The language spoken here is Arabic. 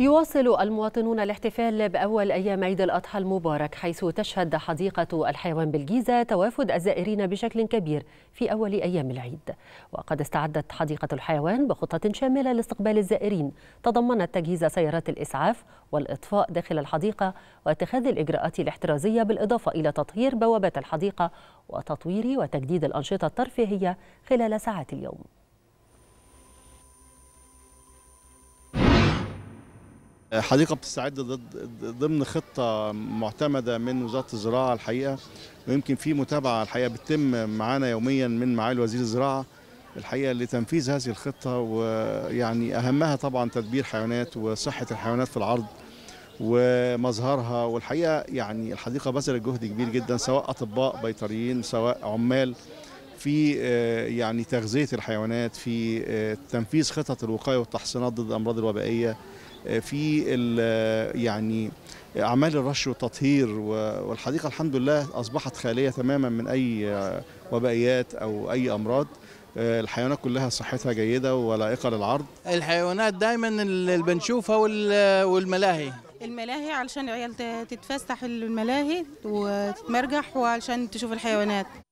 يواصل المواطنون الاحتفال بأول أيام عيد الأضحى المبارك حيث تشهد حديقة الحيوان بالجيزة توافد الزائرين بشكل كبير في أول أيام العيد وقد استعدت حديقة الحيوان بخطة شاملة لاستقبال الزائرين تضمنت تجهيز سيارات الإسعاف والإطفاء داخل الحديقة واتخاذ الإجراءات الاحترازية بالإضافة إلى تطهير بوابات الحديقة وتطوير وتجديد الأنشطة الترفيهية خلال ساعات اليوم حديقة بتستعد ضمن خطة معتمدة من وزارة الزراعة الحقيقة ويمكن في متابعة الحقيقة بتتم معانا يوميا من معالي وزير الزراعة الحقيقة لتنفيذ هذه الخطة ويعني أهمها طبعا تدبير حيوانات وصحة الحيوانات في العرض ومظهرها والحقيقة يعني الحديقة بذلت جهد كبير جدا سواء أطباء بيطريين سواء عمال في آه، يعني تغذيه الحيوانات في آه، تنفيذ خطط الوقايه والتحصينات ضد الامراض الوبائيه آه، في يعني اعمال الرش والتطهير والحديقه الحمد لله اصبحت خاليه تماما من اي وبائيات او اي امراض الحيوانات كلها صحتها جيده ولائقه للعرض الحيوانات دايما اللي بنشوفها والملاهي الملاهي علشان العيال تتفسح الملاهي وتتمرجح وعلشان تشوف الحيوانات